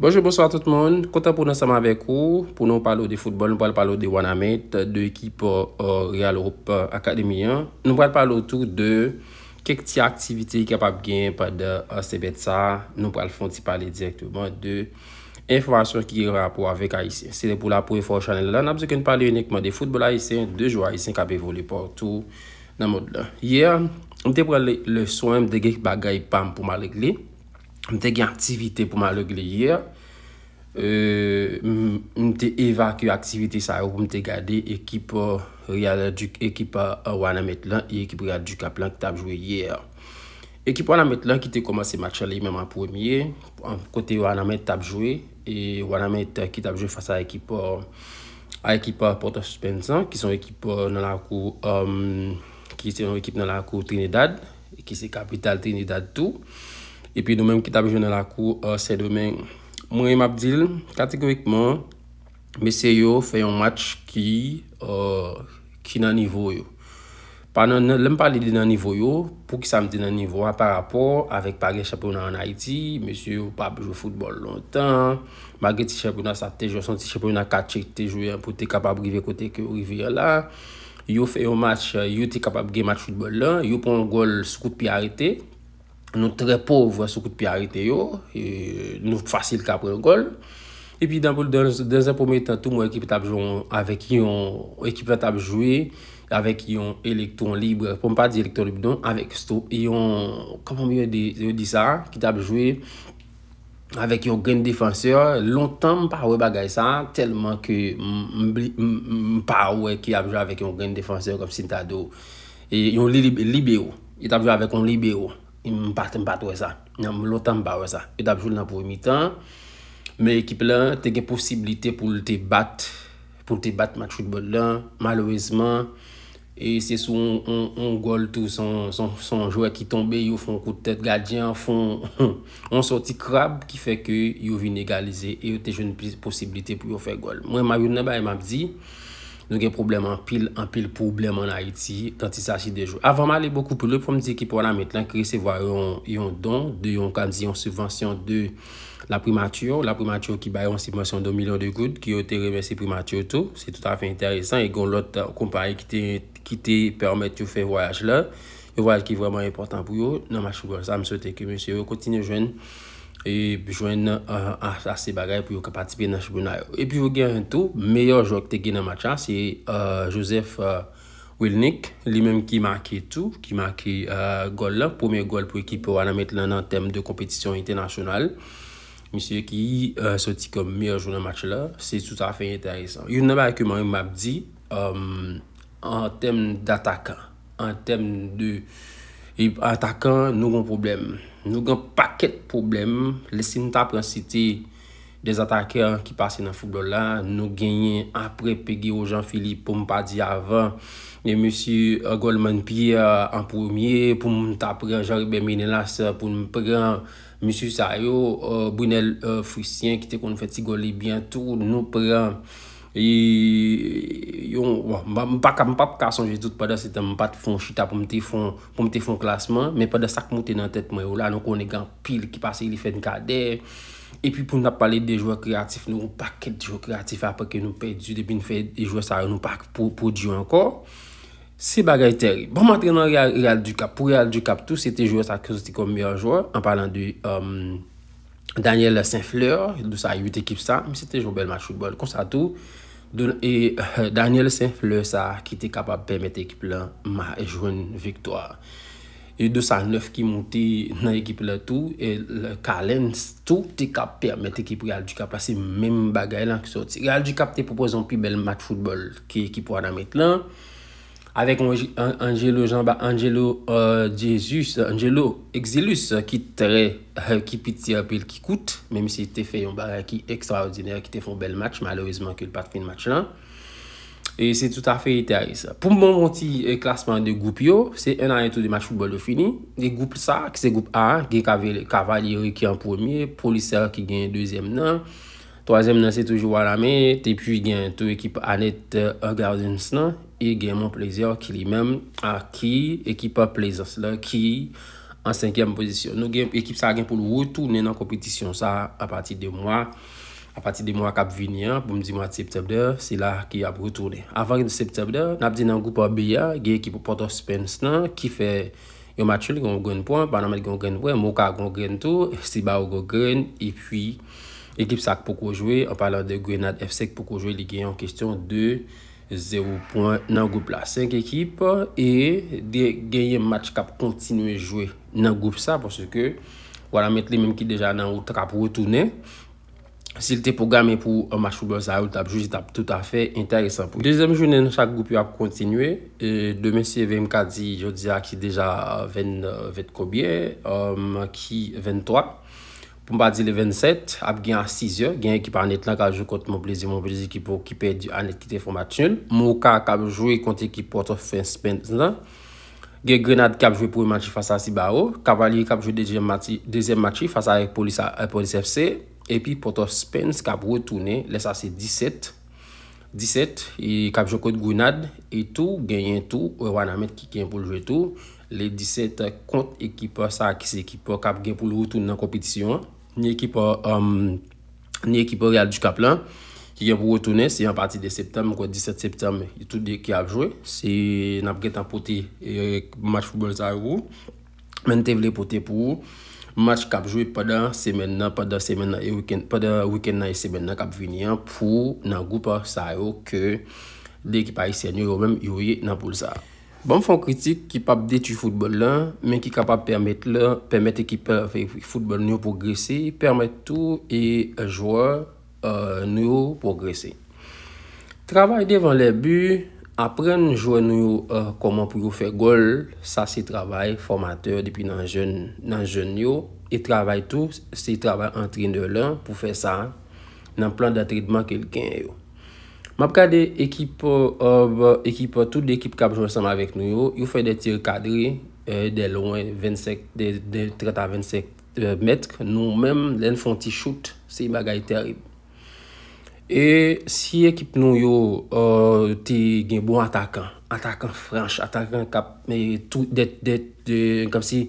Bonjou, bonsoir tout moun, konta pou nan seman vek ou, pou nou palo de futbol, nou palo de wanamit, euh, de ekipo reale ou akademiyan, nou palo tout de kek ti aktivite ki apap gen pa de sebet sa, nou palo fon ti pale direktouman de informasyon ki gira pou avek a isen. Se de pou la pou efor chanel la, nan apse ke nou pale unikman de futbol a isen, de jou a isen ka pe voli portou nan mod la. Euh, mte evaku aktivite sa yo pou mte gade ekipo euh, ekipo euh, Wanamet lan ekipo Riyad Dukaplan ki tab jwe ye ekipo Wanamet lan ki te komanse matcha li mè mè mè pwemye kote Wanamet tab jwe Wanamet ki tab jwe fasa ekipo ekipo Porto Spensan ki son ekipo nan la kou ki son ekipo nan la kou Trinidad ki se kapital Trinidad 2 epi nou mèm ki tab jwe nan la kou se demèm Mwenye Mabdil, kategorikman, mesye yo fè yon match ki euh, nan nivou yo. Panan, lèm pa li li nan nivou yo pou ki sa m ti nan nivou a par rapport avèk pa gen chèpe yon an Haiti, mesye yo pa bejou foutbol lontan, ma gen ti chèpe yon an Satè, jò san ti chèpe yon an Kachè, te jwè yon pou te kapab givè kote ke rivè yon la. Yo fè yon match, yo te kapab gè match foutbol lan, yo pon gol skout pi a rete. Nou tre povwa sou kout piyarite yo, e, nou fasil kapre yon gol. E pi dan pou mwen tan tou mwen ekip tabjou, ekip la tabjouye, avek yon elektron libre, pou mwen pa di elektron libre don, avek stou, yon, kompon mwen di sa, ki tabjouye, avek yon gen defanseur, lontan mpa wè bagay sa, telman ki mpa wè ki abjouye avek yon gen defanseur kom Sintado. E yon libeyo, yon e tabjouye avek yon libeyo. Yon parten bat wè sa, yon lotan bat wè sa. Yon e tap joul nan pou yon mi tan. Men ekip lan te gen posibilite pou te bat. Pou te bat mat chouk bot lan, malouezman. E se sou yon gol tou, son jouè ki tombe, yon fon koutet, gadiè, fon... Yon sorti krab ki fè ke yon vin egalize, yon te joun posibilite pou yon fè gol. Mwen ma yon nan ba yon e map di. Nou gen problem an pil, an pil problem an Haiti dan ti sachi de jo. Avan mali bokou pou lop, fom di ki pou wala met lan kri se vwa yon don de yon kanzi yon subvensyon de la primatyo. La primatyo ki bayon subvensyon de 1 milyon de goud ki yo te remese primatyo tou. Se tout afi enteresan e gon lot kompare ki te permet yo fe voyaj la. Yo voyaj ki vwa mwen important pou yo. Nan ma choubo, sa m sou te ke mwen se yo kontine jwen. E pi jwen an ase bagay pou yo kapati pe nan chibouna yo. E pi yo gen an tou, meyo jok te gen an match an, se Joseph Wilnick, li menm ki make tou, ki make gol la. Poumye gol pou ekip wana met lan an tem de kompetisyon internasyonal. Misye ki yi soti kom meyo joun an match la, se tout afen enteresan. Yon naba ekouman yon map di, an tem d'atakan. An tem de... Atakan nou kon probleme. Nou gen paket problem, lesi nou ta prensite de zatake an ki pase nan futbol la, nou genyen apre pege o Jean-Philippe pou m pa di avan. Ne monsi golman pi an pwemye pou m ta pren Jorbe Minelas pou m pren monsi Sayo, euh, Brunel euh, Fristien ki te kon fati goli bientou nou pren. E yon wou, wou, mpap kasonje tout pwede se te mpap fon chita pou mte fon klasman, mpwede sak mwote nan tet mwen yo la, nou kon e gan pil ki pase li fen kade, epi pou nou ap pale de jwa kreatif, nou wou pak ket jwa kreatif apwe ke nou pedi, dè bin fè, e jwa sa roun wou pak pou diyon anko, se bagay teri. Bon, mwen trenan real du kap, pou real du kap tou, se te jwa sa kresoti kon myan jwa, an palan de... Daniel Saint-Fleur, 208 ekip sa, mi se te jo bel mat futbol konsa tou. E Daniel Saint-Fleur sa ki te kapap permette ekip lan ma e joun vektoar. E 209 ki mouti nan ekip lan tou, e le Kalen tou te kap permette ekip yal di kap. Asi men bagay lan ki sot. Yal di kap te pou prezompi bel mat futbol ki ekip wana met lan. Avek anjelo jamba, anjelo euh, Jezus, anjelo Exilus ki tre euh, Ki piti apel ki koute Mem si te fe yon bagay ki ekstraordiner Ki te fon bel match, malouizman ki l pat fin match lan E se tout afe ite ari sa Pou moun ti klasman euh, de goup yo Se en a yon tou de match football yo fini De goup sa, ki se goup a Ge kavali Riki an pwemye Polisar ki gen yon dezem nan Toazem nan se tou jou wala me Te pi gen tou ekip anet Agardens nan E gen mon plezir ki li menm a ki ekipa plezir la ki an 5e m pozisyon. Nou gen ekip sa gen pou l wotounen an kompetisyon sa a pati de mwa. A pati de mwa kap vini an, pou m di mwa septem der, si la ki ap wotounen. Avan gen septem der, nap di nan goupa beya, gen ekipa Potter Spence nan, ki fe yon matril gen ou gen pwen, bananmen gen ou gen pwen, mou ka gen ou gen tou, si ba ou gen, e pi ekip sa pou koujwe, an palan de Grenade FC pou koujwe li gen an kestyon de... 0 point nan goup la 5 ekip. E de genye match ka pou kontinue jwe nan goup sa. Pwase ke wala met le menm ki deja nan outra pou retounen. Sil te pwogame pou match pou blon zayout ap joujit ap tout afe enteresan pou. Dezem jwene nan chak goup yo ap kontinue. De menm siye 24 di yo diya ki deja 20 kobye. Ki 23. Pombadil e 27 ap gen an 6 yo. Gen ekipa anet la kap jowe kont mon plezi. Mon plezi ekipo ki pe di anet ki te fomat yon. Mou ka kap jowe kont ekipo to fin Spence la. Gen Grenade kap jowe pou yon matri fasa si Baro. Cavalier kap jowe dezem matri fasa yon polis euh, FC. Epi poto Spence kap wotoune. Lesa se 17. 17. E kap jowe kont Grenade. E tou euh, gen yon tou. Ou wan amet ki ken pou lwetou. Le 17 kont ekipa sa ki se ekipo kap gen pou lwetou nan kompetisyon. Ni ekipa euh, um, real du kaplan ki gen pou wotounen, se yon pati de septem, kwa 17 septem, yon tout de ki apjwe. Si napgetan pote yon match pou bolzay wou, men te vle pote pou match kapjwe padan semen nan, padan semen nan e wikend, padan wikend nan e semen nan kapvini an pou nan goupa sa yo ke li ekipa isen yo yo men yoy nan bolzay wou. Bon fon kritik ki pap detu futbol lan, men ki kapap permette ki futbol nou progresi, permette tou e jwa euh, nou progresi. Travay devan le bu, apren nou jwa nou koman pou yo fe gol, sa se travay formateur depi nan joun yo, e travay tou se travay antrin de lan pou fe sa nan plan de atritman kelken yo. Mab ka de ekip, euh, ekip, tout de ekip kab jonsan avek nou yo, yo fay de tir kadri, euh, de loin, 25, de 30 a 25 metre, nou menm, len fon ti chout, si bagay terib. E si ekip nou yo, euh, te gen bon atakan, atakan fransch, atakan kap, de, de, de, kom si,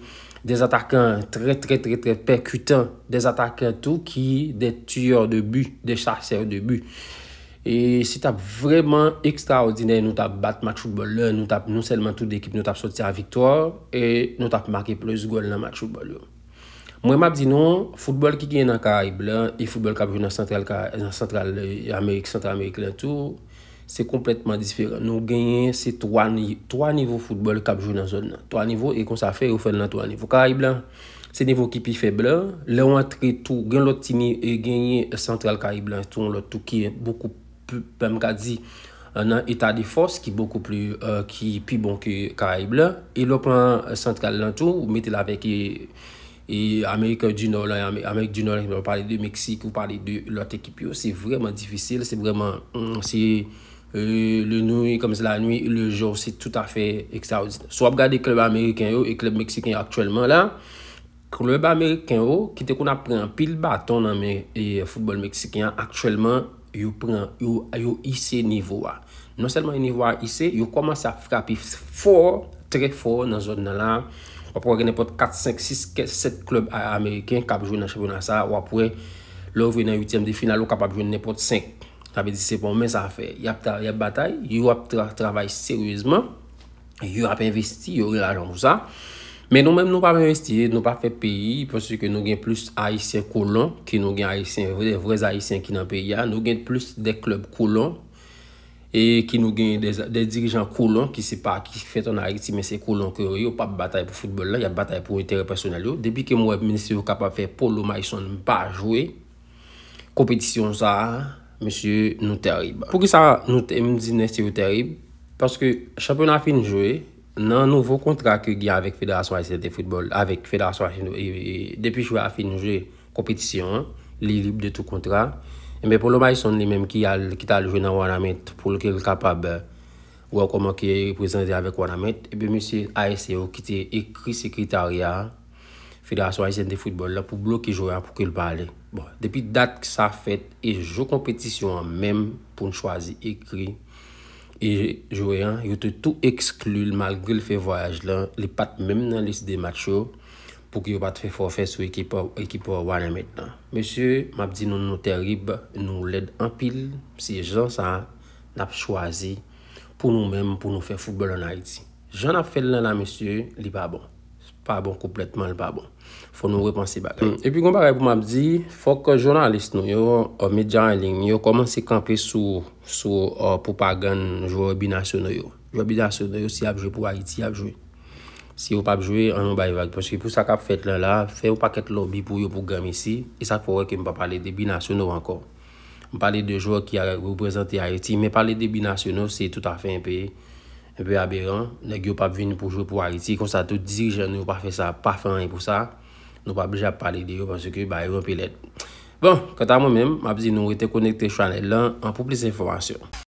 de atakan tre, tre, tre, pekutan, de atakan tou, ki de tuyor de bu, de chaser de bu. E si tap vreman ekstraordiney nou tap bat mat chouk bol lè, nou tap nou selman tout de ekip nou tap soti an viktor, e nou tap maki plos gol nan mat chouk bol lè. Mwen map di nou, foutbol ki gen nan Karay Blan, e foutbol kap joun nan Central Amerik, Central Amerik lè tout, se kompletman disperan. Nou genyen se 3 nivou foutbol kap joun nan zon nan. 3 nivou e kon sa fe ou fen nan 3 nivou. Karay Blan, se nivou ki pi feblan, lè ou antre tout, gen lot tini e genyen Central Karay Blan, ton lot tout ki beaucoup. Pemkadi euh, nan etat de fos ki beaucoup plus euh, Ki pi bon ki Karayble E lopan sentral euh, lantou Ou mette la vek E Amerike du nord Ou parle de Meksik ou parle de lot ekipio Se vreman difisil Se vreman se Le noue kom se la noue Le jou se tout afe ek sa ouz So ap gade klub Ameriken yo E klub Meksiken aktwèlman la Klub Ameriken yo Ki te kon ap pren pil baton E futbol Meksiken aktwèlman yu pren, yu hisse nivou a. Non selman yu nivou a hisse, yu komanse a frapi for, tre fwo nan zon nan la, wap wap gen nepot 4, 5, 6, 7 klub Ameriken kap joun nan chevounan sa, wap wap wè lò vwen nan 8èm di final wap kap joun nepot 5. Tabe di se bon, men sa fè, yap batay, yu ap travay seryouzman, yu ap investi, yu re la joun jousa, Men nou mèm nou pa mèm esti, nou pa fè peyi, pòsè ki nou gen plus aisyen kolon, ki nou gen aisyen, vre vre aisyen ki nan peyi ya, nou gen plus de klub kolon, e ki nou gen de dirijan kolon, ki se pa ki fè ton aisyen kolon kè rè, yo pa batay pou foutbol la, yo batay pou intère personel yo. Depi ki mwen mèm mèm siyo kapap fè polo, mèm aisyen mèm pa jwè, kompetisyon sa, mèm siyo nou terib. Pò ki sa nou mèm siyo terib, pòsè ki chanpè nan fin jwè, nan nouvo kontra ki gya avèk Fédération Aïsienne de Football, avèk Fédération Aïsienne de Football, e, e, depi chou a finjou jè kompetisyon, li libe de tout kontra, e mè pou loma y son li mèm ki ta ljou nan Wanamènt, pou lè ki lè kapab euh, wèk oman ki reprezentè avèk Wanamènt, e bè mè sè Aïsienne de Football ki te ekri sekritaryà Fédération Aïsienne de Football la pou blokè jouè an pou kè lè pale. Bon, depi dat ki sa fèt e jò kompetisyon mèm pou nè chwazi ekri, E jwoyan, yo te tou eksklu l mal gwe l fe voyaj lan, li pat mèm nan lis de macho pou ki yo pat fe forfe sou ekipor wane mèt nan. Mesye, map di nou nou terib, nou led anpil, se yon sa nap chwazi pou nou mèm pou nou fe foupol anay ti. Jwoyan ap fed lan nan mesye, li pa bon. Pabon, kompletman l pabon. Fon nou repanse mm. bagan. Epi konpare pou m ap di, fok jounalist nou yo, yo medjan en ling, yo koman se kampe sou, sou pou pa gan jouor binasyon nou yo. Jouor binasyon nou yo si ap jwe pou Haiti ap jwe. Si yo pa jwe, an ou bay bag. Ponche pou sa kap fet lan la, fe ou pa ket lobby pou yo pou gam isi, e sa fwore ke m pa pale de binasyon nou ankon. M pale de jouor ki a represente Haiti, me pale de binasyon nou, se tout a fin peye. Mwen pe abe yon, le gyon pap vin pou jou pou wali. Ti kon sa tout dirijen nou pa fe sa, pa fe an yon pou sa. Nou pa ablija pa pali diyo, panse ki, ba, yon pe let. Bon, kata mwen men, map zi nou wete konekte chanel lan, an pou plis informasyon.